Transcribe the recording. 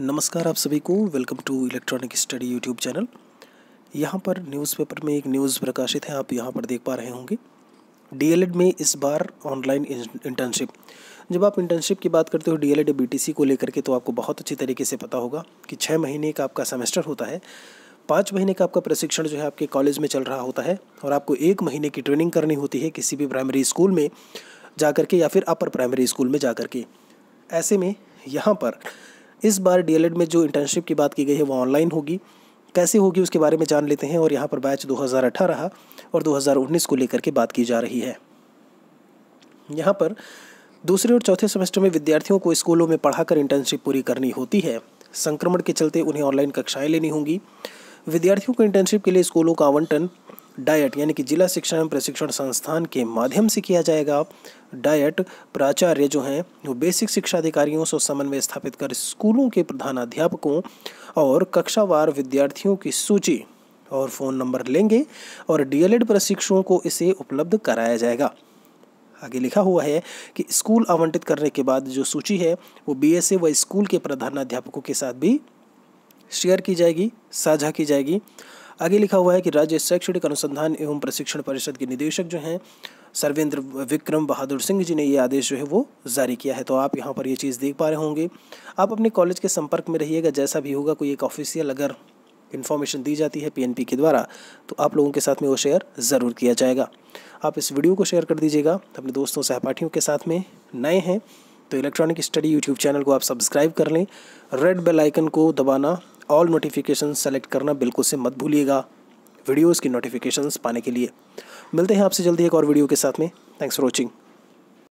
नमस्कार आप सभी को welcome to electronic study YouTube channel यहाँ पर न्यूज़पेपर में एक न्यूज़ प्रकाशित है आप यहाँ पर देख पा रहे होंगे डीएलएड में इस बार ऑनलाइन इंटर्नशिप जब आप इंटर्नशिप की बात करते हो डीएलएड बीटीसी को लेकर के तो आपको बहुत अच्छी तरीके से पता होगा कि छः महीने का आपका सेमेस्टर होता है पाँच महीने का आपका प्रशिक्षण जो है आपके कॉलेज में चल रहा होता है और आपको एक महीने की ट्रेनिंग करनी होती है किसी भी प्राइमरी स्कूल में जा के या फिर अपर प्राइमरी स्कूल में जा के ऐसे में यहाँ पर इस बार डीएलएड में जो इंटर्नशिप की बात की गई है वो ऑनलाइन होगी कैसे होगी उसके बारे में जान लेते हैं और यहाँ पर बैच 2018 और 2019 को लेकर के बात की जा रही है यहाँ पर दूसरे और चौथे सेमेस्टर में विद्यार्थियों को स्कूलों में पढ़ाकर इंटर्नशिप पूरी करनी होती है संक्रमण के चलते उन्हें ऑनलाइन कक्षाएं लेनी होंगी विद्यार्थियों को इंटर्नशिप के लिए स्कूलों का आवंटन डायट यानी कि जिला शिक्षा एवं प्रशिक्षण संस्थान के माध्यम से किया जाएगा डायट प्राचार्य जो हैं वो बेसिक शिक्षा अधिकारियों से समन्वय स्थापित कर स्कूलों के प्रधानाध्यापकों और कक्षावार विद्यार्थियों की सूची और फ़ोन नंबर लेंगे और डीएलएड प्रशिक्षुओं को इसे उपलब्ध कराया जाएगा आगे लिखा हुआ है कि स्कूल आवंटित करने के बाद जो सूची है वो बीएसए व स्कूल के प्रधानाध्यापकों के साथ भी शेयर की जाएगी साझा की जाएगी आगे लिखा हुआ है कि राज्य शैक्षणिक अनुसंधान एवं प्रशिक्षण परिषद के निदेशक जो हैं सर्वेंद्र विक्रम बहादुर सिंह जी ने ये आदेश जो है वो जारी किया है तो आप यहाँ पर ये चीज़ देख पा रहे होंगे आप अपने कॉलेज के संपर्क में रहिएगा जैसा भी होगा कोई एक ऑफिशियल अगर इन्फॉर्मेशन दी जाती है पीएनपी के द्वारा तो आप लोगों के साथ में वो शेयर ज़रूर किया जाएगा आप इस वीडियो को शेयर कर दीजिएगा अपने दोस्तों सहपाठियों के साथ में नए हैं तो इलेक्ट्रॉनिक स्टडी यूट्यूब चैनल को आप सब्सक्राइब कर लें रेड बेल आइकन को दबाना ऑल नोटिफिकेशन सेलेक्ट करना बिल्कुल से मत भूलिएगा वीडियोज़ की नोटिफिकेशंस पाने के लिए मिलते हैं आपसे जल्दी एक और वीडियो के साथ में थैंक्स फॉर वॉचिंग